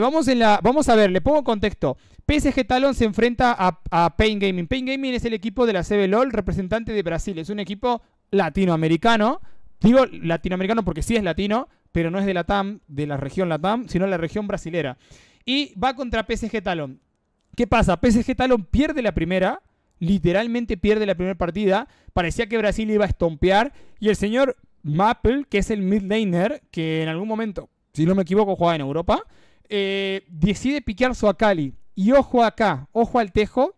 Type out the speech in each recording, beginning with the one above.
vamos, a ver, le pongo contexto. PSG Talon se enfrenta a, a Pain Gaming. Pain Gaming es el equipo de la CBLOL, representante de Brasil. Es un equipo latinoamericano. Digo latinoamericano porque sí es latino, pero no es de la TAM, de la región Latam, sino de la región brasilera. Y va contra PSG Talon. ¿Qué pasa? PSG Talon pierde la primera, literalmente pierde la primera partida. Parecía que Brasil iba a estompear. Y el señor Maple, que es el midlaner, que en algún momento, si no me equivoco, jugaba en Europa, eh, decide piquear su Akali. Y ojo acá, ojo al tejo.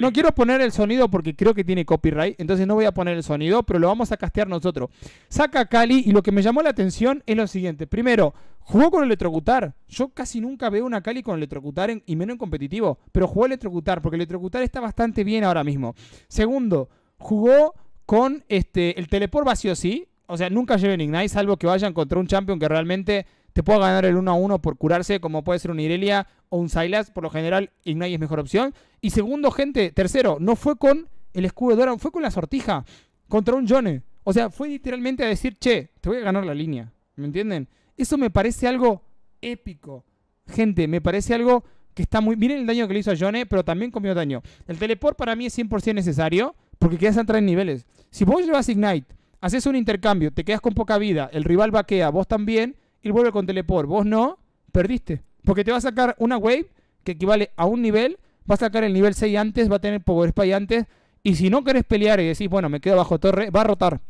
No quiero poner el sonido porque creo que tiene copyright, entonces no voy a poner el sonido, pero lo vamos a castear nosotros. Saca Akali y lo que me llamó la atención es lo siguiente. Primero, jugó con el electrocutar. Yo casi nunca veo una Akali con electrocutar y menos en competitivo, pero jugó electrocutar porque el electrocutar está bastante bien ahora mismo. Segundo, jugó con este, el teleport vacío, sí. O sea, nunca lleven Ignite, salvo que vayan contra un champion que realmente te puedo ganar el 1 a 1 por curarse, como puede ser un Irelia o un Silas. Por lo general, Ignite es mejor opción. Y segundo, gente, tercero, no fue con el escudo de fue con la sortija contra un Jone. O sea, fue literalmente a decir, che, te voy a ganar la línea. ¿Me entienden? Eso me parece algo épico. Gente, me parece algo que está muy. Miren el daño que le hizo a Jone, pero también comió daño. El teleport para mí es 100% necesario porque quedas a en niveles. Si vos llevas Ignite, haces un intercambio, te quedas con poca vida, el rival vaquea, vos también, y vuelve con teleport. Vos no, perdiste. Porque te va a sacar una wave que equivale a un nivel, va a sacar el nivel 6 antes, va a tener Power Spy antes. Y si no querés pelear y decís, bueno, me quedo bajo torre, va a rotar.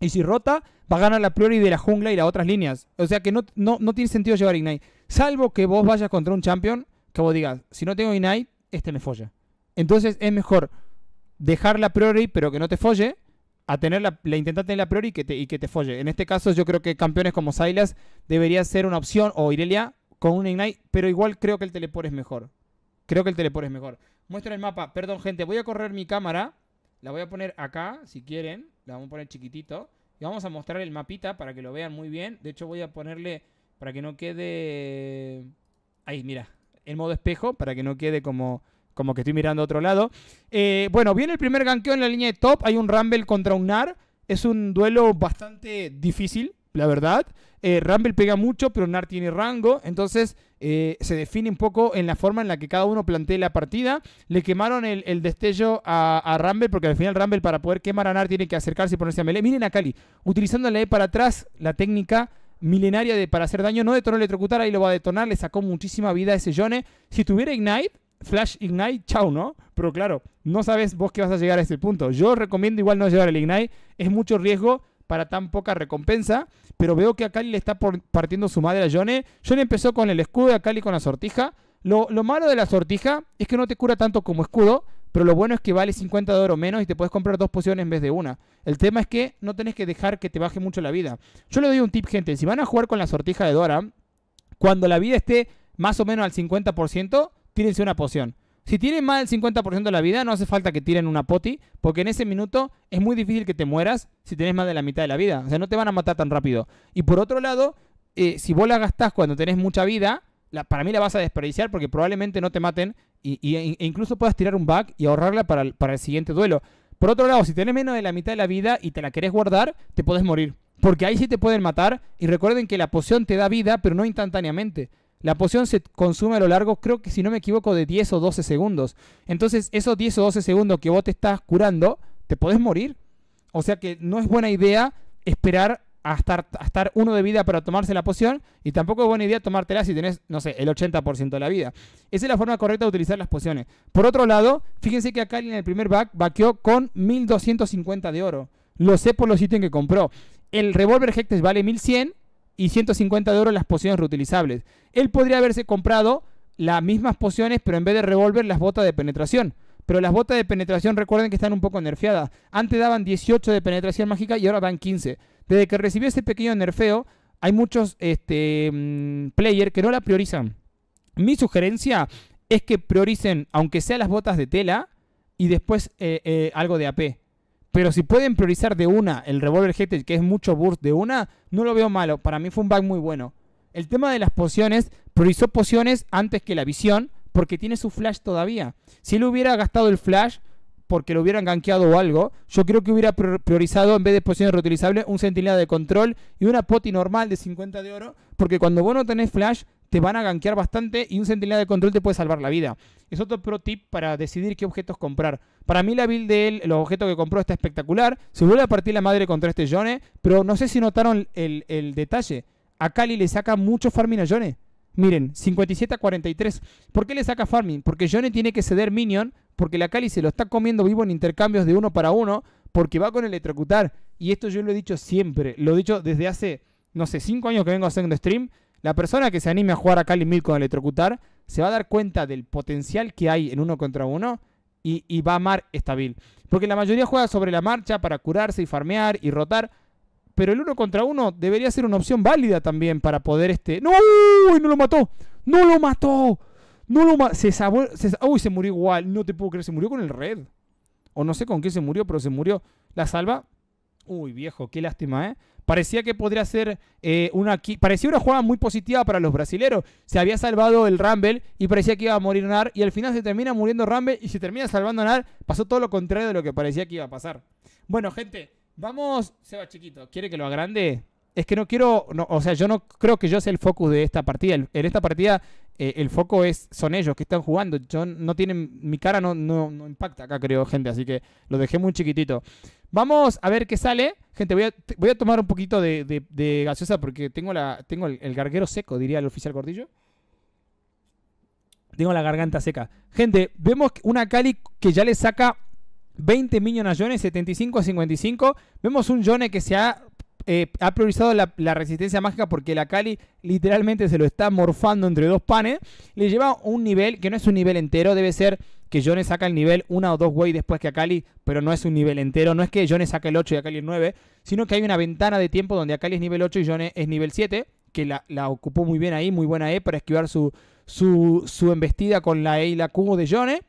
Y si rota, va a ganar la priori de la jungla y las otras líneas. O sea que no, no, tiene sentido llevar Ignite. Salvo que vos vayas contra un champion que vos digas, si no tengo Ignite, este me folla. Entonces es mejor dejar la priori pero que no te folle a tener la, la intentar tener la priori y que, te, que te folle. En este caso, yo creo que campeones como Silas debería ser una opción, o Irelia con un Ignite, pero igual creo que el teleport es mejor. Creo que el teleport es mejor. Muestra el mapa. Perdón, gente, voy a correr mi cámara. La voy a poner acá, si quieren. La vamos a poner chiquitito. Y vamos a mostrar el mapita para que lo vean muy bien. De hecho, voy a ponerle para que no quede... Ahí, mira. El modo espejo para que no quede como como que estoy mirando a otro lado. Eh, bueno, viene el primer ganqueo en la línea de top. Hay un Rumble contra un Nar. Es un duelo bastante difícil, la verdad. Eh, Rumble pega mucho, pero Nar tiene rango. Entonces eh, se define un poco en la forma en la que cada uno plantea la partida. Le quemaron el, destello a, Rumble, porque al final Rumble para poder quemar a Nar tiene que acercarse y ponerse a melee. Miren a Kali utilizando la E para atrás, la técnica milenaria de para hacer daño. No detonó electrocutar, ahí lo va a detonar. Le sacó muchísima vida a ese Yone. Si tuviera Ignite, Flash Ignite, chau, ¿no? Pero claro, no sabes vos que vas a llegar a ese punto. Yo recomiendo igual no llevar el Ignite, es mucho riesgo para tan poca recompensa, pero veo que a Cali le está partiendo su madre a Johnny. Johnny empezó con el escudo y a Cali con la sortija. Lo, lo, malo de la sortija es que no te cura tanto como escudo, pero lo bueno es que vale 50 de oro menos y te puedes comprar dos pociones en vez de una. El tema es que no tenés que dejar que te baje mucho la vida. Yo le doy un tip, gente. Si van a jugar con la sortija de Dora, cuando la vida esté más o menos al 50%, tírense una poción. Si tienen más del 50% de la vida, no hace falta que tiren una poti, porque en ese minuto es muy difícil que te mueras si tenés más de la mitad de la vida. O sea, no te van a matar tan rápido. Y por otro lado, eh, si vos la gastás cuando tenés mucha vida, para mí la vas a desperdiciar porque probablemente no te maten y, e, e incluso puedas tirar un back y ahorrarla para el, para el siguiente duelo. Por otro lado, si tenés menos de la mitad de la vida y te la querés guardar, te podés morir. Porque ahí sí te pueden matar. Y recuerden que la poción te da vida, pero no instantáneamente. La poción se consume a lo largo, creo que si no me equivoco, de 10 o 12 segundos. Entonces, esos 10 o 12 segundos que vos te estás curando, te podés morir. O sea que no es buena idea esperar a estar, uno de vida para tomarse la poción. Y tampoco es buena idea tomártela si tenés, no sé, el 80% de la vida. Esa es la forma correcta de utilizar las pociones. Por otro lado, fíjense que acá en el primer back vaqueó con 1250 de oro. Lo sé por los ítems que compró. El revólver Hectes vale 1100 y 150 de oro las pociones reutilizables. Él podría haberse comprado las mismas pociones, pero en vez de revolver, las botas de penetración. Pero las botas de penetración, recuerden que están un poco nerfeadas. Antes daban 18 de penetración mágica y ahora dan 15. Desde que recibió ese pequeño nerfeo, hay muchos este, mm, players que no la priorizan. Mi sugerencia es que prioricen, aunque sea las botas de tela, y después eh, eh, algo de AP. Pero si pueden priorizar de una el Revolver Headed, que es mucho burst de una, no lo veo malo. Para mí fue un bug muy bueno. El tema de las pociones, priorizó pociones antes que la visión, porque tiene su flash todavía. Si él hubiera gastado el flash, porque lo hubieran gankeado o algo, yo creo que hubiera priorizado, en vez de pociones reutilizables, un centinela de control y una poti normal de 50 de oro, porque cuando vos no tenés flash, te van a gankear bastante y un centinela de control te puede salvar la vida. Es otro pro tip para decidir qué objetos comprar. Para mí la build de él, los objetos que compró está espectacular. Se vuelve a partir la madre contra este Jone, pero no sé si notaron el, detalle. A Cali le saca mucho farming a Jone. Miren, 57 a 43. ¿Por qué le saca farming? Porque Jone tiene que ceder minion, porque la Cali se lo está comiendo vivo en intercambios de uno para uno, porque va con electrocutar. Y esto yo lo he dicho siempre, lo he dicho desde hace, no sé, 5 años que vengo haciendo stream la persona que se anime a jugar a Cali Mil con electrocutar se va a dar cuenta del potencial que hay en uno contra uno y, va a amar esta build. Porque la mayoría juega sobre la marcha para curarse y farmear y rotar. Pero el uno contra uno debería ser una opción válida también para poder este. ¡No! ¡Uy! ¡No lo mató! ¡No lo mató! ¡No lo mató! Se Se... ¡Uy! Se murió igual. No te puedo creer. Se murió con el red. O no sé con qué se murió, pero se murió. La salva. Uy, viejo, qué lástima, ¿eh? Parecía que podría ser eh, una... Parecía una jugada muy positiva para los brasileros. Se había salvado el Rumble y parecía que iba a morir Nar. Y al final se termina muriendo Rumble y se termina salvando Nar. Pasó todo lo contrario de lo que parecía que iba a pasar. Bueno, gente, vamos... Se va Chiquito, ¿quiere que lo agrande? Es que no quiero... No, o sea, yo no creo que yo sea el focus de esta partida. en esta partida eh, el foco es son ellos que están jugando. Yo no tienen mi cara no, no, no impacta acá creo gente, así que lo dejé muy chiquitito. Vamos a ver qué sale. Gente, voy a, tomar un poquito de, gaseosa porque tengo, la, tengo el, garguero seco, diría el oficial Gordillo. Tengo la garganta seca. Gente, vemos una Cali que ya le saca 20 millones a 75 a 55. Vemos un jone que se ha eh, ha priorizado la, resistencia mágica porque la Kali literalmente se lo está morfando entre dos panes. Le lleva un nivel que no es un nivel entero, debe ser que Jones saca el nivel 1 o dos wey después que Akali, pero no es un nivel entero. No es que Jones saca el 8 y Akali el 9, sino que hay una ventana de tiempo donde Akali es nivel 8 y Jones es nivel 7, que la, ocupó muy bien ahí, muy buena E para esquivar su, su, embestida con la E y la Q de Jones.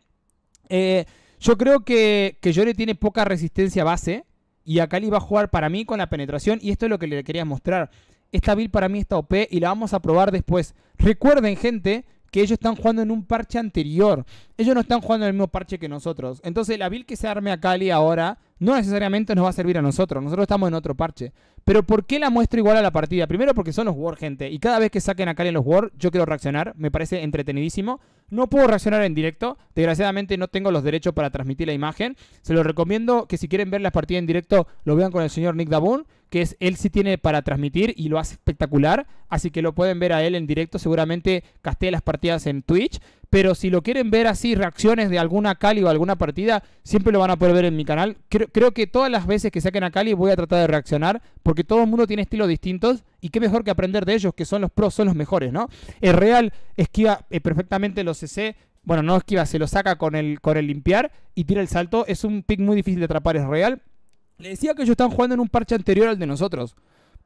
Eh, yo creo que, que tiene poca resistencia base. Y Akali va a jugar para mí con la penetración. Y esto es lo que le quería mostrar. Esta build para mí está OP y la vamos a probar después. Recuerden, gente, que ellos están jugando en un parche anterior. Ellos no están jugando en el mismo parche que nosotros. Entonces, la build que se arme Akali ahora no necesariamente nos va a servir a nosotros. Nosotros estamos en otro parche. Pero ¿por qué la muestro igual a la partida? Primero porque son los War, gente. Y cada vez que saquen a Akali en los War, yo quiero reaccionar. Me parece entretenidísimo. No puedo reaccionar en directo, desgraciadamente no tengo los derechos para transmitir la imagen. Se los recomiendo que si quieren ver la partida en directo lo vean con el señor Nick Dabun que es él sí tiene para transmitir y lo hace espectacular, así que lo pueden ver a él en directo, seguramente castea las partidas en Twitch, pero si lo quieren ver así, reacciones de alguna Cali o alguna partida, siempre lo van a poder ver en mi canal. Creo, que todas las veces que saquen a Cali voy a tratar de reaccionar, porque todo el mundo tiene estilos distintos y qué mejor que aprender de ellos, que son los pros, son los mejores, ¿no? El Real esquiva eh, perfectamente los CC, bueno, no esquiva, se lo saca con el, con el limpiar y tira el salto. Es un pick muy difícil de atrapar, es real. Le decía que ellos están jugando en un parche anterior al de nosotros.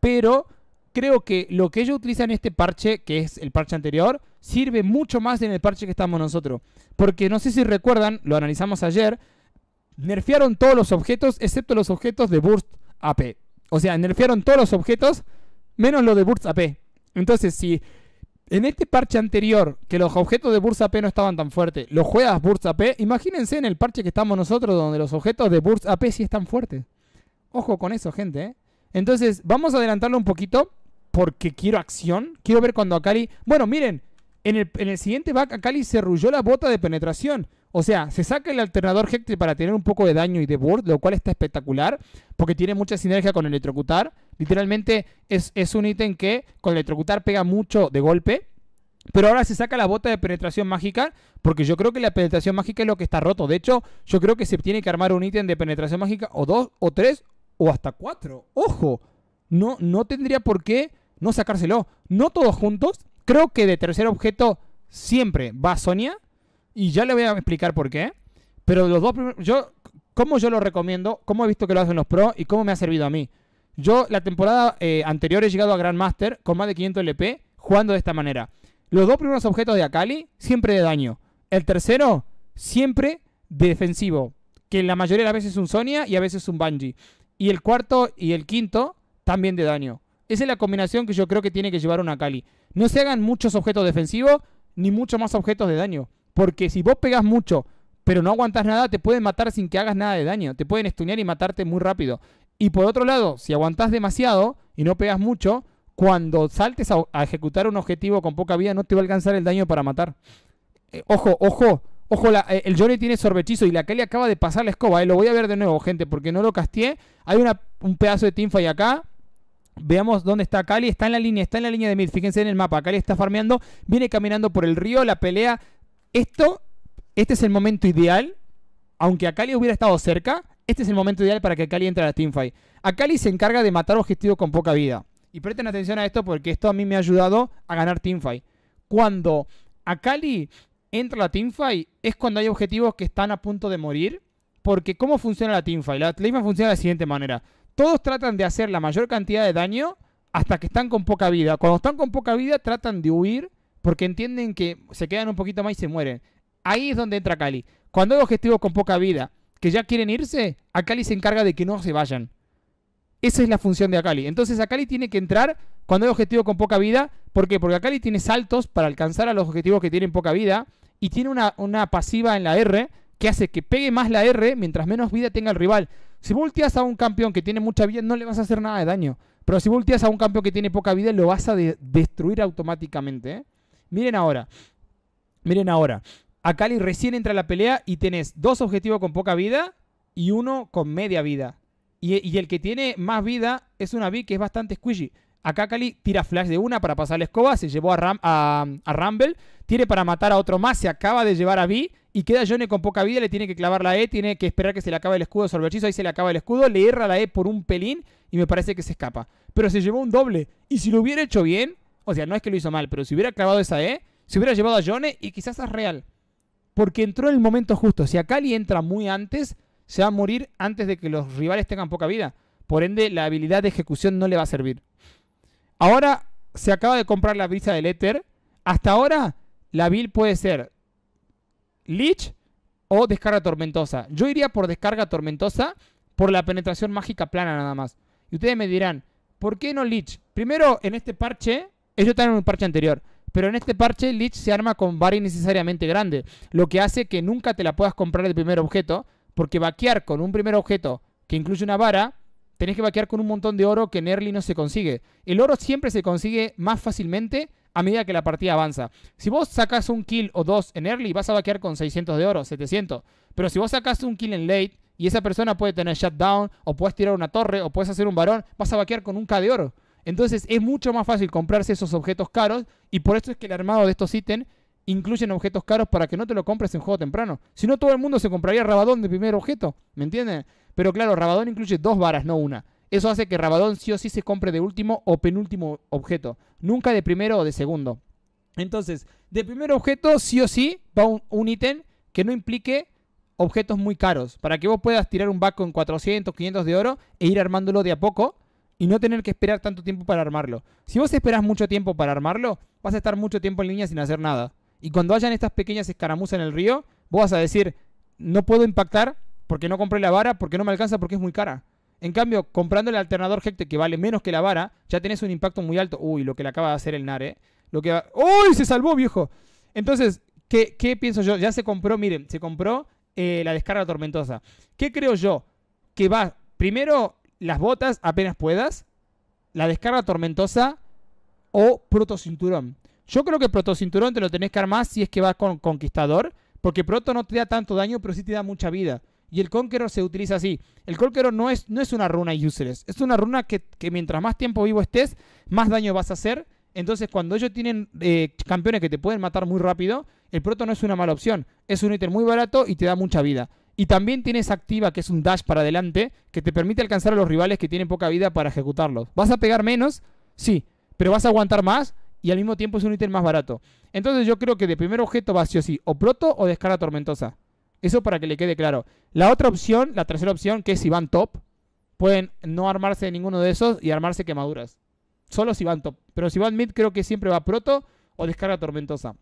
Pero creo que lo que ellos utilizan en este parche, que es el parche anterior, sirve mucho más en el parche que estamos nosotros. Porque no sé si recuerdan, lo analizamos ayer, nerfearon todos los objetos excepto los objetos de Burst AP. O sea, nerfearon todos los objetos menos los de Burst AP. Entonces, si en este parche anterior, que los objetos de Burst AP no estaban tan fuertes, los juegas Burst AP, imagínense en el parche que estamos nosotros, donde los objetos de Burst AP sí están fuertes. Ojo con eso, gente. ¿eh? Entonces, vamos a adelantarlo un poquito porque quiero acción. Quiero ver cuando Akali... Bueno, miren, en el, siguiente back Akali se rulló la bota de penetración. O sea, se saca el alternador Hector para tener un poco de daño y de burst. lo cual está espectacular, porque tiene mucha sinergia con electrocutar. Literalmente es, es un ítem que con electrocutar pega mucho de golpe. Pero ahora se saca la bota de penetración mágica, porque yo creo que la penetración mágica es lo que está roto. De hecho, yo creo que se tiene que armar un ítem de penetración mágica o dos o tres o hasta cuatro. Ojo, no, no tendría por qué no sacárselo. No todos juntos. Creo que de tercer objeto siempre va Sonia. Y ya le voy a explicar por qué. Pero los dos primeros. Yo, ¿Cómo yo lo recomiendo? ¿Cómo he visto que lo hacen los pro ¿Y cómo me ha servido a mí? Yo la temporada eh, anterior he llegado a Grandmaster con más de 500 LP jugando de esta manera. Los dos primeros objetos de Akali siempre de daño. El tercero siempre defensivo. Que la mayoría de las veces es un Sonia y a veces un Bungie. Y el cuarto y el quinto también de daño. Esa es la combinación que yo creo que tiene que llevar una Cali. No se hagan muchos objetos defensivos ni muchos más objetos de daño. Porque si vos pegas mucho, pero no aguantas nada, te pueden matar sin que hagas nada de daño. Te pueden estunear y matarte muy rápido. Y por otro lado, si aguantás demasiado y no pegas mucho, cuando saltes a, ejecutar un objetivo con poca vida, no te va a alcanzar el daño para matar. Eh, ojo, ojo Ojo, eh, el Johnny tiene sorbechizo y la Kali acaba de pasar la escoba. Eh, lo voy a ver de nuevo, gente, porque no lo casteé. Hay un pedazo de teamfight acá. Veamos dónde está Cali. Está en la línea, está en la línea de mid. Fíjense en el mapa. Cali está farmeando. Viene caminando por el río. La pelea. Esto, este es el momento ideal. Aunque a Cali hubiera estado cerca, este es el momento ideal para que Cali entre a la teamfight. Cali se encarga de matar objetivos con poca vida. Y presten atención a esto porque esto a mí me ha ayudado a ganar teamfight. Cuando a Akali entra la teamfight es cuando hay objetivos que están a punto de morir. Porque ¿cómo funciona la teamfight? La teamfight funciona de la siguiente manera. Todos tratan de hacer la mayor cantidad de daño hasta que están con poca vida. Cuando están con poca vida tratan de huir porque entienden que se quedan un poquito más y se mueren. Ahí es donde entra Cali. Cuando hay objetivos con poca vida que ya quieren irse, Akali se encarga de que no se vayan. Esa es la función de Akali. Entonces Akali tiene que entrar cuando hay objetivos con poca vida. ¿Por qué? Porque Akali tiene saltos para alcanzar a los objetivos que tienen poca vida y tiene una, pasiva en la R que hace que pegue más la R mientras menos vida tenga el rival. Si volteas a un campeón que tiene mucha vida, no le vas a hacer nada de daño. Pero si volteas a un campeón que tiene poca vida, lo vas a destruir automáticamente. ¿eh? Miren ahora. Miren ahora. Akali recién entra a la pelea y tenés dos objetivos con poca vida y uno con media vida. Y, y el que tiene más vida es una Vi que es bastante squishy. Acá Cali tira flash de una para pasar la escoba, se llevó a, Rumble, tiene para matar a otro más, se acaba de llevar a Vi y queda Johnny con poca vida, le tiene que clavar la E, tiene que esperar que se le acabe el escudo sobre hechizo, ahí se le acaba el escudo, le erra la E por un pelín y me parece que se escapa. Pero se llevó un doble y si lo hubiera hecho bien, o sea, no es que lo hizo mal, pero si hubiera clavado esa E, se hubiera llevado a Johnny y quizás es real. Porque entró en el momento justo, si Akali entra muy antes, se va a morir antes de que los rivales tengan poca vida. Por ende, la habilidad de ejecución no le va a servir. Ahora se acaba de comprar la brisa del éter. Hasta ahora la build puede ser Leech o Descarga Tormentosa. Yo iría por Descarga Tormentosa por la penetración mágica plana nada más. Y ustedes me dirán, ¿por qué no Leech? Primero, en este parche, ellos están en un parche anterior. Pero en este parche Leech se arma con bar necesariamente grande, lo que hace que nunca te la puedas comprar el primer objeto, porque vaquear con un primer objeto que incluye una vara tenés que vaquear con un montón de oro que en early no se consigue. El oro siempre se consigue más fácilmente a medida que la partida avanza. Si vos sacas un kill o dos en early, vas a vaquear con 600 de oro, 700. Pero si vos sacas un kill en late y esa persona puede tener shutdown, o puedes tirar una torre, o puedes hacer un varón, vas a vaquear con un K de oro. Entonces es mucho más fácil comprarse esos objetos caros y por eso es que el armado de estos ítems incluyen objetos caros para que no te lo compres en juego temprano. Si no, todo el mundo se compraría Rabadón de primer objeto, ¿me entienden? Pero claro, Rabadón incluye dos varas, no una. Eso hace que Rabadón sí o sí se compre de último o penúltimo objeto, nunca de primero o de segundo. Entonces, de primer objeto sí o sí va un, ítem que no implique objetos muy caros, para que vos puedas tirar un back en 400, 500 de oro e ir armándolo de a poco y no tener que esperar tanto tiempo para armarlo. Si vos esperás mucho tiempo para armarlo, vas a estar mucho tiempo en línea sin hacer nada. Y cuando hayan estas pequeñas escaramuzas en el río, vos vas a decir, no puedo impactar porque no compré la vara, porque no me alcanza, porque es muy cara. En cambio, comprando el alternador Hecte que vale menos que la vara, ya tenés un impacto muy alto. Uy, lo que le acaba de hacer el Nare. ¿eh? Lo que ¡Uy! Se salvó, viejo. Entonces, ¿qué, pienso yo? Ya se compró, miren, se compró eh, la descarga tormentosa. ¿Qué creo yo? Que va, primero, las botas apenas puedas, la descarga tormentosa o protocinturón. Yo creo que el protocinturón te lo tenés que armar si es que vas con conquistador, porque proto no te da tanto daño, pero sí te da mucha vida. Y el Conqueror se utiliza así. El Conqueror no es, no es una runa useless. Es una runa que, mientras más tiempo vivo estés, más daño vas a hacer. Entonces, cuando ellos tienen eh, campeones que te pueden matar muy rápido, el Proto no es una mala opción. Es un ítem muy barato y te da mucha vida. Y también tienes activa, que es un dash para adelante, que te permite alcanzar a los rivales que tienen poca vida para ejecutarlos. ¿Vas a pegar menos? Sí. ¿Pero vas a aguantar más? y al mismo tiempo es un ítem más barato. Entonces yo creo que de primer objeto va sí o sí, o Proto o Descarga Tormentosa. Eso para que le quede claro. La otra opción, la tercera opción, que es si van top, pueden no armarse de ninguno de esos y armarse quemaduras. Solo si van top. Pero si van mid creo que siempre va Proto o Descarga Tormentosa.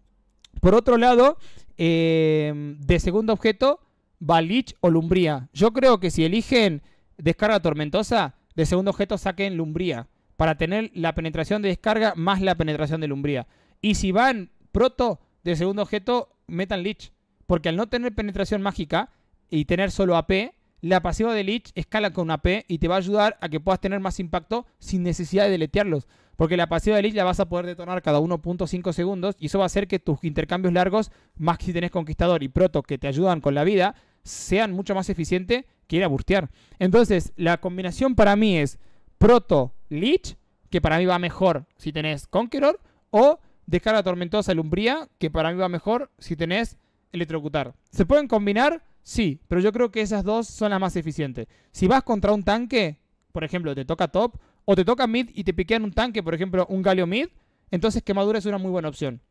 Por otro lado, em, de segundo objeto va Lich o Lumbría. Yo creo que si eligen Descarga Tormentosa, de segundo objeto saquen Lumbría para tener la penetración de descarga más la penetración de lumbría. Y si van proto del segundo objeto, metan leech, Porque al no tener penetración mágica y tener solo AP, la pasiva de leech escala con AP y te va a ayudar a que puedas tener más impacto sin necesidad de deletearlos. Porque la pasiva de leech la vas a poder detonar cada 1.5 segundos y eso va a hacer que tus intercambios largos, más que si tenés Conquistador y Proto que te ayudan con la vida, sean mucho más eficientes que ir a burtear, Entonces, la combinación para mí es broto Lich, que para mí va mejor si tenés Conqueror, o Descarga Tormentosa Lumbría, que para mí va mejor si tenés Electrocutar. ¿Se pueden combinar? Sí, pero yo creo que esas dos son las más eficientes. Si vas contra un tanque, por ejemplo, te toca top, o te toca mid y te piquean un tanque, por ejemplo, un galio mid, entonces quemadura es una muy buena opción.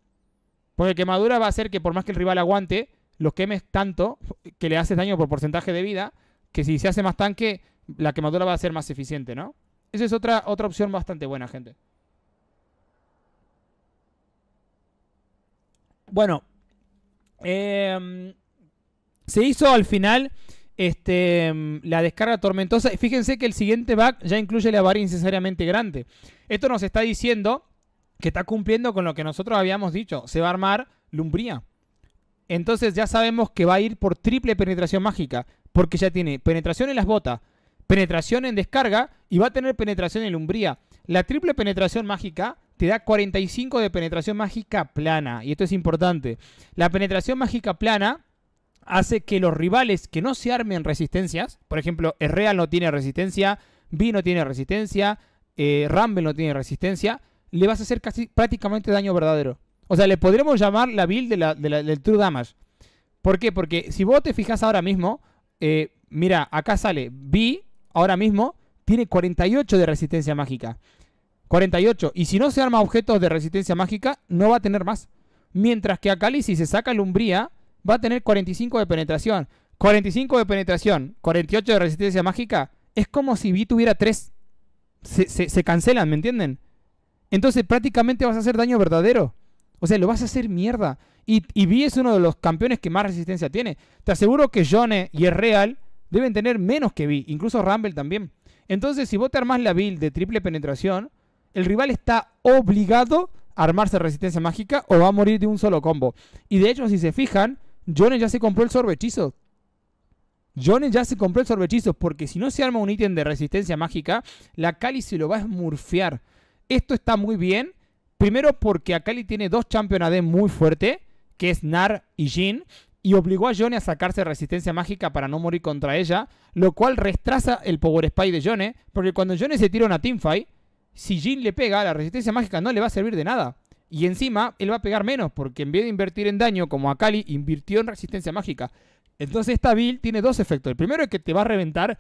Porque quemadura va a hacer que por más que el rival aguante, los quemes tanto que le haces daño por porcentaje de vida, que si se hace más tanque, la quemadura va a ser más eficiente, ¿no? Esa es otra, otra opción bastante buena, gente. Bueno. Em, se hizo al final este, em, la descarga tormentosa. Fíjense que el siguiente back ya incluye la varia necesariamente grande. Esto nos está diciendo que está cumpliendo con lo que nosotros habíamos dicho. Se va a armar Lumbría. Entonces ya sabemos que va a ir por triple penetración mágica. Porque ya tiene penetración en las botas, penetración en descarga y va a tener penetración en lumbría. La triple penetración mágica te da 45 de penetración mágica plana. Y esto es importante. La penetración mágica plana hace que los rivales que no se armen resistencias, por ejemplo, Real no tiene resistencia, B no tiene resistencia, eh, Ramble no tiene resistencia, le vas a hacer casi, prácticamente daño verdadero. O sea, le podremos llamar la build de del True Damage. ¿Por qué? Porque si vos te fijas ahora mismo, eh, mira, acá sale B, ahora mismo tiene 48 de resistencia mágica. 48. Y si no se arma objetos de resistencia mágica, no va a tener más. Mientras que Akali, si se saca Lumbría, va a tener 45 de penetración. 45 de penetración, 48 de resistencia mágica. Es como si Vi tuviera 3. Se, cancelan, ¿me entienden? Entonces prácticamente vas a hacer daño verdadero. O sea, lo vas a hacer mierda. Y, Vi es uno de los campeones que más resistencia tiene. Te aseguro que Jone y es Real deben tener menos que B, incluso Rumble también. Entonces, si vos te armás la build de triple penetración, el rival está obligado a armarse resistencia mágica o va a morir de un solo combo. Y de hecho, si se fijan, Jones ya se compró el sorbechizo. Jones ya se compró el sorbechizo porque si no se arma un ítem de resistencia mágica, la Kali se lo va a esmurfear. Esto está muy bien. Primero porque Kali tiene dos Champion muy fuerte, que es Nar y Jin y obligó a Yone a sacarse resistencia mágica para no morir contra ella, lo cual restraza el Power Spy de Yone, porque cuando Yone se tira una teamfight, si Jin le pega, la resistencia mágica no le va a servir de nada. Y encima, él va a pegar menos, porque en vez de invertir en daño como a Akali, invirtió en resistencia mágica. Entonces esta build tiene dos efectos. El primero es que te va a reventar,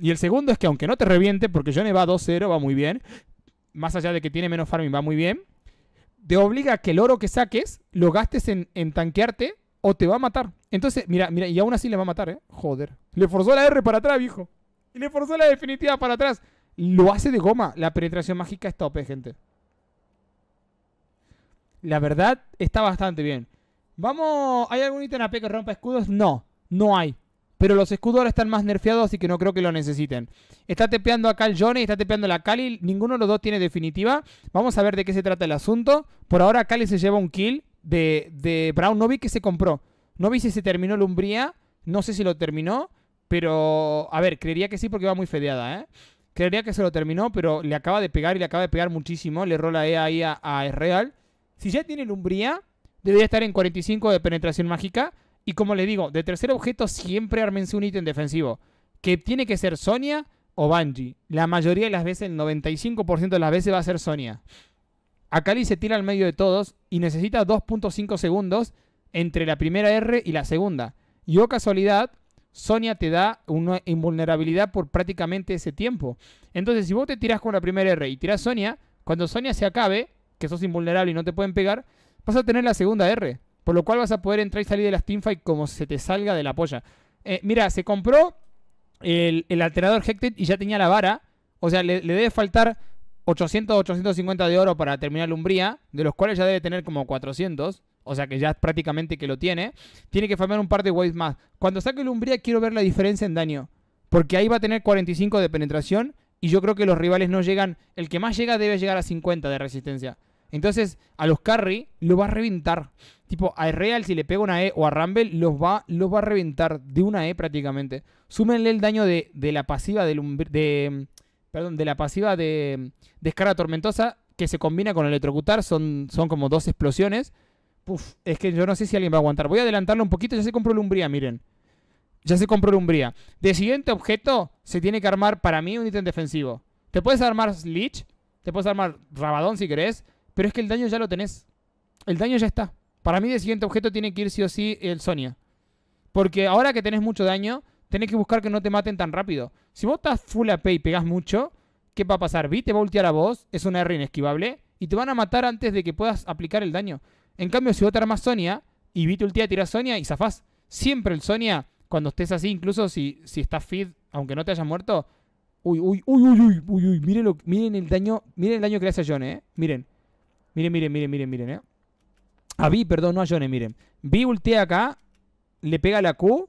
y el segundo es que aunque no te reviente, porque Yone va 2-0, va muy bien, más allá de que tiene menos farming, va muy bien, te obliga a que el oro que saques lo gastes en, en tanquearte o te va a matar. Entonces, mira, mira, y aún así le va a matar, ¿eh? Joder. Le forzó la R para atrás, viejo. Y le forzó la definitiva para atrás. Lo hace de goma. La penetración mágica es tope, gente. La verdad, está bastante bien. Vamos, ¿hay algún ítem AP que rompa escudos? No, no hay. Pero los escudos ahora están más nerfeados, así que no creo que lo necesiten. Está tepeando acá el Johnny, está tepeando la Kali. Ninguno de los dos tiene definitiva. Vamos a ver de qué se trata el asunto. Por ahora Kali se lleva un kill de, Brown. No vi que se compró. No vi si se terminó el No sé si lo terminó. Pero, a ver, creería que sí porque va muy fedeada, ¿eh? Creería que se lo terminó, pero le acaba de pegar y le acaba de pegar muchísimo. Le rola e ahí a, a Real. Si ya tiene el debería estar en 45 de penetración mágica. Y como le digo, de tercer objeto siempre armense un ítem defensivo. Que tiene que ser Sonia o Bungie. La mayoría de las veces, el 95% de las veces va a ser Sonia. Akali se tira al medio de todos y necesita 2.5 segundos entre la primera R y la segunda. Y oh casualidad, Sonia te da una invulnerabilidad por prácticamente ese tiempo. Entonces, si vos te tirás con la primera R y tirás Sonia, cuando Sonia se acabe, que sos invulnerable y no te pueden pegar, vas a tener la segunda R. Por lo cual vas a poder entrar y salir de las Steamfight como se te salga de la polla. Eh, mira, se compró el, alterador Hected y ya tenía la vara. O sea, le debe faltar 800, 850 de oro para terminar Umbría, de los cuales ya debe tener como 400. O sea que ya prácticamente que lo tiene. Tiene que farmear un par de waves más. Cuando saque Lumbría quiero ver la diferencia en daño. Porque ahí va a tener 45 de penetración. Y yo creo que los rivales no llegan. El que más llega debe llegar a 50 de resistencia. Entonces, a los carry lo va a reventar. Tipo, a Real si le pega una E o a Rumble, los va, los va a reventar de una E prácticamente. Súmenle el daño de, de la pasiva del. de, perdón, de la pasiva de descarga tormentosa que se combina con electrocutar, son, son como dos explosiones. es que yo no sé si alguien va a aguantar. Voy a adelantarlo un poquito, ya se compró umbría, miren. Ya se compró umbría. De siguiente objeto se tiene que armar para mí un ítem defensivo. Te puedes armar Lich, te puedes armar Rabadón si querés, pero es que el daño ya lo tenés. El daño ya está. Para mí de siguiente objeto tiene que ir sí o sí el Sonia. Porque ahora que tenés mucho daño, tenés que buscar que no te maten tan rápido. Si vos estás full AP y pegas mucho, ¿qué va a pasar? Vi te va a ultear a vos, es una R inesquivable, y te van a matar antes de que puedas aplicar el daño. En cambio, si vos te armás Sonia y Vi te ultea, tira Sonia y zafás. Siempre el Sonia, cuando estés así, incluso si, si estás feed... aunque no te hayas muerto. Uy, uy, uy, uy, uy, uy, miren, miren el daño, miren el daño que le hace a John, eh. Miren. Miren, miren, miren, miren, miren, eh. A Vi, perdón, no a John, miren. Vi ultea acá, le pega la Q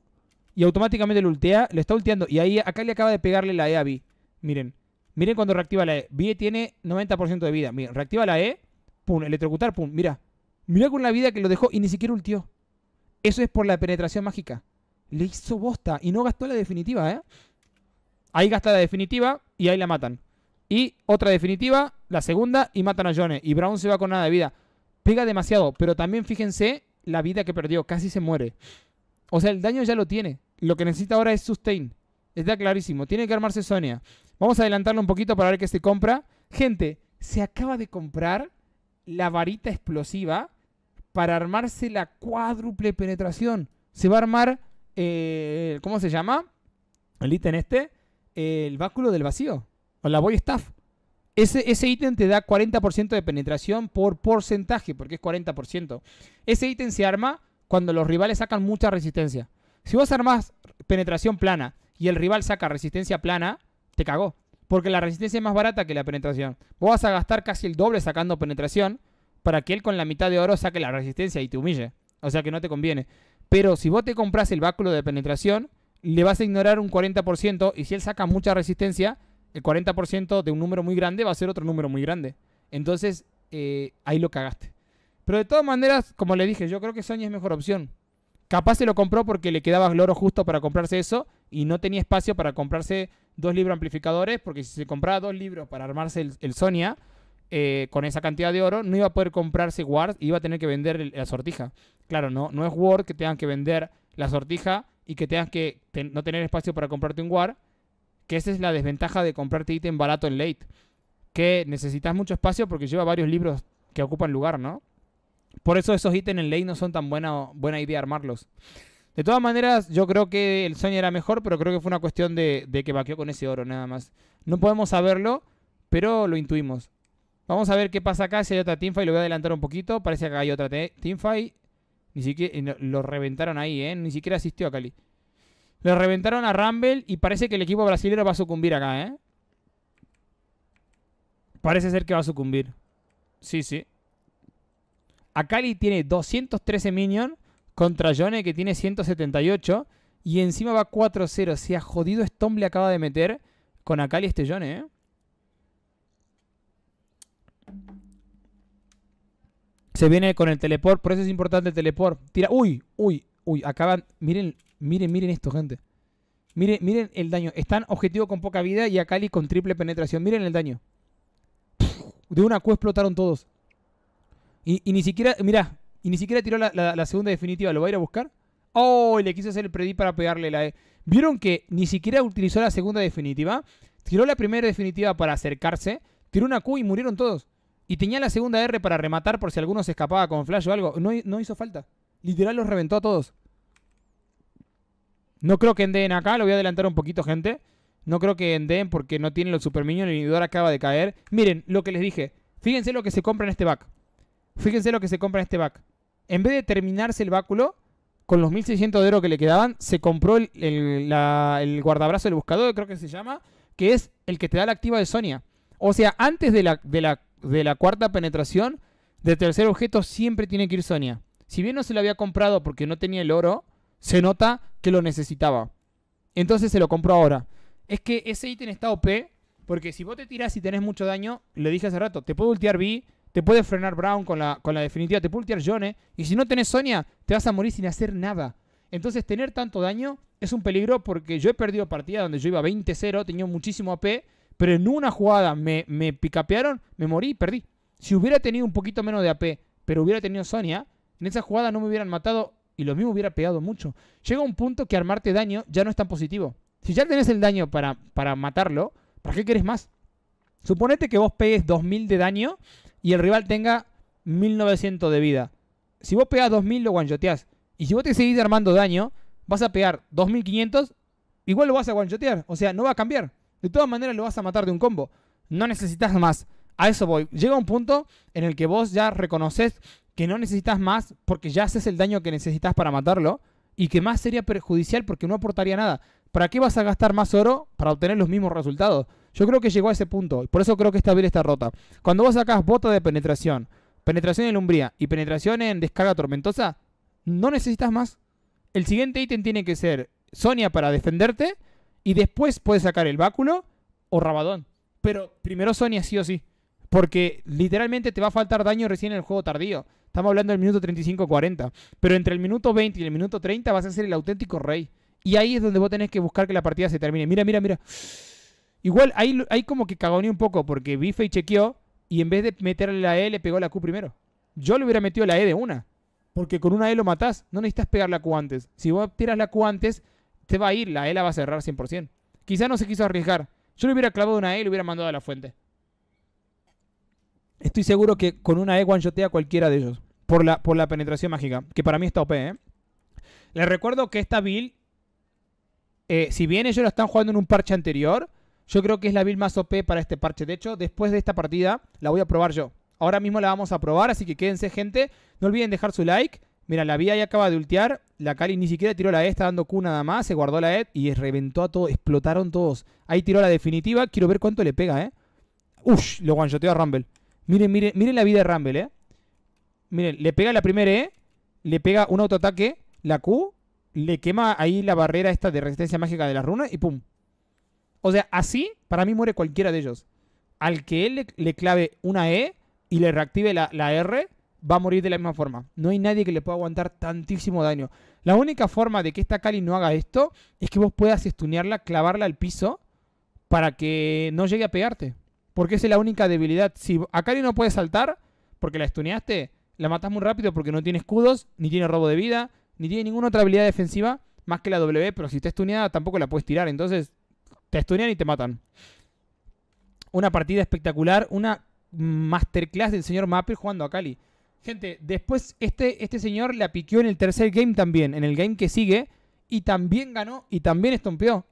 y automáticamente lo ultea, lo está ulteando. Y ahí acá le acaba de pegarle la E a B. Miren, miren cuando reactiva la E. B tiene 90% de vida. Miren, reactiva la E, pum, electrocutar, pum, mira. Mira con la vida que lo dejó y ni siquiera ultió. Eso es por la penetración mágica. Le hizo bosta y no gastó la definitiva, ¿eh? Ahí gasta la definitiva y ahí la matan. Y otra definitiva, la segunda, y matan a Jones Y Brown se va con nada de vida. Pega demasiado, pero también fíjense la vida que perdió. Casi se muere. O sea, el daño ya lo tiene lo que necesita ahora es sustain. Está clarísimo. Tiene que armarse Sonia. Vamos a adelantarlo un poquito para ver qué se compra. Gente, se acaba de comprar la varita explosiva para armarse la cuádruple penetración. Se va a armar, eh, ¿cómo se llama? El ítem este, el báculo del vacío, o la boy staff. Ese, ese ítem te da 40% de penetración por porcentaje, porque es 40%. Ese ítem se arma cuando los rivales sacan mucha resistencia. Si vos armás penetración plana y el rival saca resistencia plana, te cagó. Porque la resistencia es más barata que la penetración. Vos vas a gastar casi el doble sacando penetración para que él con la mitad de oro saque la resistencia y te humille. O sea que no te conviene. Pero si vos te compras el báculo de penetración, le vas a ignorar un 40% y si él saca mucha resistencia, el 40% de un número muy grande va a ser otro número muy grande. Entonces, eh, ahí lo cagaste. Pero de todas maneras, como le dije, yo creo que Sony es mejor opción. Capaz se lo compró porque le quedaba oro justo para comprarse eso y no tenía espacio para comprarse dos libros amplificadores, porque si se compraba dos libros para armarse el, Sonia, eh, con esa cantidad de oro, no iba a poder comprarse Ward y iba a tener que vender la sortija. Claro, no, no es Ward que tengan que vender la sortija y que tengas que no tener espacio para comprarte un Ward, que esa es la desventaja de comprarte ítem barato en late, que necesitas mucho espacio porque lleva varios libros que ocupan lugar, ¿no? Por eso esos ítems en ley no son tan buena, buena idea armarlos. De todas maneras, yo creo que el sueño era mejor, pero creo que fue una cuestión de, que vaqueó con ese oro, nada más. No podemos saberlo, pero lo intuimos. Vamos a ver qué pasa acá, si hay otra teamfight, lo voy a adelantar un poquito. Parece que hay otra teamfight. Ni siquiera lo reventaron ahí, ¿eh? Ni siquiera asistió a Cali. Lo reventaron a Rumble y parece que el equipo brasileño va a sucumbir acá, ¿eh? Parece ser que va a sucumbir. Sí, sí. Akali tiene 213 minions contra Yone que tiene 178 y encima va 4-0. si ha jodido Stomble acaba de meter con Akali este Yone, ¿eh? Se viene con el teleport, por eso es importante el teleport. Tira, uy, uy, uy, acaban, miren, miren, miren esto, gente. Miren, miren el daño. Están objetivo con poca vida y Akali con triple penetración. Miren el daño. De una Q explotaron todos. Y, ni siquiera, mira y ni siquiera tiró la, segunda definitiva. ¿Lo va a ir a buscar? ¡Oh! Y le quiso hacer el predi para pegarle la E. ¿Vieron que ni siquiera utilizó la segunda definitiva? Tiró la primera definitiva para acercarse. Tiró una Q y murieron todos. Y tenía la segunda R para rematar por si alguno se escapaba con flash o algo. No, no hizo falta. Literal los reventó a todos. No creo que endeen acá. Lo voy a adelantar un poquito, gente. No creo que endeen porque no tienen los super minions. El inhibidor acaba de caer. Miren lo que les dije. Fíjense lo que se compra en este back. Fíjense lo que se compra en este back. En vez de terminarse el báculo, con los 1600 de oro que le quedaban, se compró el, el guardabrazo del buscador, creo que se llama, que es el que te da la activa de Sonia. O sea, antes de la, cuarta penetración, de tercer objeto siempre tiene que ir Sonia. Si bien no se lo había comprado porque no tenía el oro, se nota que lo necesitaba. Entonces se lo compró ahora. Es que ese ítem está OP, porque si vos te tirás y tenés mucho daño, le dije hace rato, te puedo ultear B, te puede frenar Brown con la, con la definitiva, te puede Jone, y si no tenés Sonia, te vas a morir sin hacer nada. Entonces, tener tanto daño es un peligro porque yo he perdido partidas donde yo iba 20-0, tenía muchísimo AP, pero en una jugada me, me picapearon, me morí y perdí. Si hubiera tenido un poquito menos de AP, pero hubiera tenido Sonia, en esa jugada no me hubieran matado y lo mismo hubiera pegado mucho. Llega un punto que armarte daño ya no es tan positivo. Si ya tenés el daño para, para matarlo, ¿para qué querés más? Suponete que vos pegues 2000 de daño y el rival tenga 1900 de vida. Si vos pegas 2000 lo guanchoteás. Y si vos te seguís armando daño, vas a pegar 2500, igual lo vas a guanchotear. O sea, no va a cambiar. De todas maneras lo vas a matar de un combo. No necesitas más. A eso voy. Llega un punto en el que vos ya reconoces que no necesitas más porque ya haces el daño que necesitas para matarlo y que más sería perjudicial porque no aportaría nada. ¿Para qué vas a gastar más oro para obtener los mismos resultados? Yo creo que llegó a ese punto. Por eso creo que esta build está rota. Cuando vos sacas bota de penetración, penetración en lumbría y penetración en descarga tormentosa, no necesitas más. El siguiente ítem tiene que ser Sonia para defenderte y después puedes sacar el báculo o Rabadón. Pero primero Sonia sí o sí. Porque literalmente te va a faltar daño recién en el juego tardío. Estamos hablando del minuto 35-40. Pero entre el minuto 20 y el minuto 30 vas a ser el auténtico rey. Y ahí es donde vos tenés que buscar que la partida se termine. Mira, mira, mira. Igual ahí, como que cagoné un poco porque Bife y chequeó y en vez de meterle la E le pegó la Q primero. Yo le hubiera metido la E de una. Porque con una E lo matás. No necesitas pegar la Q antes. Si vos tiras la Q antes, te va a ir. La E la va a cerrar 100%. Quizá no se quiso arriesgar. Yo le hubiera clavado una E y le hubiera mandado a la fuente. Estoy seguro que con una E one a cualquiera de ellos. Por la, por la penetración mágica. Que para mí está OP, ¿eh? Les recuerdo que esta build... Eh, si bien ellos la están jugando en un parche anterior... Yo creo que es la build más OP para este parche. De hecho, después de esta partida la voy a probar yo. Ahora mismo la vamos a probar, así que quédense, gente. No olviden dejar su like. Mira, la vía ya acaba de ultear. La Cali ni siquiera tiró la E, está dando Q nada más. Se guardó la E y reventó a todos. Explotaron todos. Ahí tiró la definitiva. Quiero ver cuánto le pega, ¿eh? Ush, lo guanchoteó a Rumble. Miren, miren, miren la vida de Rumble, ¿eh? Miren, le pega la primera E. Le pega un autoataque. La Q. Le quema ahí la barrera esta de resistencia mágica de la runa y pum. O sea, así para mí muere cualquiera de ellos. Al que él le, clave una E y le reactive la, R, va a morir de la misma forma. No hay nadie que le pueda aguantar tantísimo daño. La única forma de que esta Cali no haga esto es que vos puedas estunearla, clavarla al piso para que no llegue a pegarte. Porque esa es la única debilidad. Si Akali no puede saltar, porque la estuneaste, la matas muy rápido porque no tiene escudos, ni tiene robo de vida, ni tiene ninguna otra habilidad defensiva más que la W, pero si está estuneada tampoco la puedes tirar. Entonces te estudian y te matan. Una partida espectacular, una masterclass del señor Mapper jugando a Cali. Gente, después este, este señor la piqueó en el tercer game también, en el game que sigue, y también ganó y también estompeó.